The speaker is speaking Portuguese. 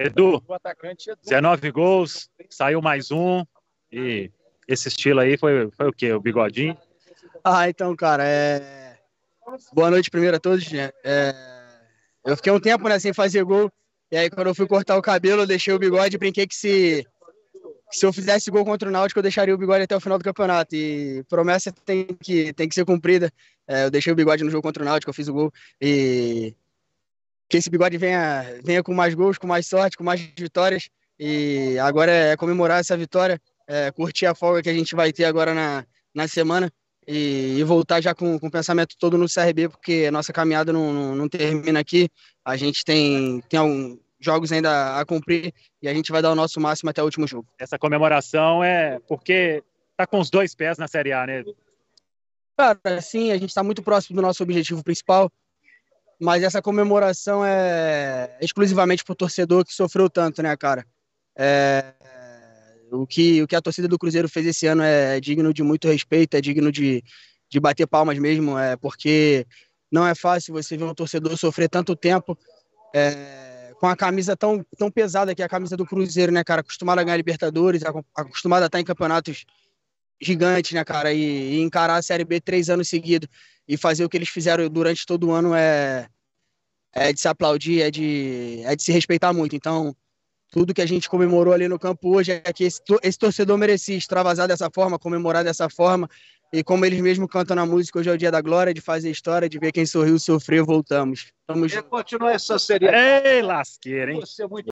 Edu, 19 gols, saiu mais um. E esse estilo aí foi, foi o quê? O bigodinho? Ah, então, cara, é... boa noite primeiro a todos. Né? É... Eu fiquei um tempo né, sem fazer gol. E aí, quando eu fui cortar o cabelo, eu deixei o bigode e brinquei que se... que se eu fizesse gol contra o Náutico, eu deixaria o bigode até o final do campeonato. E promessa tem que, tem que ser cumprida. É, eu deixei o bigode no jogo contra o Náutico, eu fiz o gol. E que esse bigode venha, venha com mais gols, com mais sorte, com mais vitórias. E agora é comemorar essa vitória, é curtir a folga que a gente vai ter agora na, na semana e, e voltar já com, com o pensamento todo no CRB, porque a nossa caminhada não, não, não termina aqui. A gente tem, tem alguns jogos ainda a cumprir e a gente vai dar o nosso máximo até o último jogo. Essa comemoração é porque está com os dois pés na Série A, né? Cara, sim, a gente está muito próximo do nosso objetivo principal, mas essa comemoração é exclusivamente pro torcedor que sofreu tanto, né, cara? É, o, que, o que a torcida do Cruzeiro fez esse ano é digno de muito respeito, é digno de, de bater palmas mesmo, é porque não é fácil você ver um torcedor sofrer tanto tempo é, com a camisa tão, tão pesada que é a camisa do Cruzeiro, né, cara? Acostumado a ganhar Libertadores, acostumado a estar em campeonatos gigante, né, cara? E, e, encarar a Série B três anos seguidos e fazer o que eles fizeram durante todo o ano é, é de se aplaudir, é de, é de se respeitar muito. Então, tudo que a gente comemorou ali no campo hoje é que esse, esse torcedor merecia extravasar dessa forma, comemorar dessa forma. E como eles mesmos cantam na música, hoje é o dia da glória, de fazer história, de ver quem sorriu, sofreu, voltamos. Vamos... continuar essa série. Ei, lasqueira, hein? Você é muito...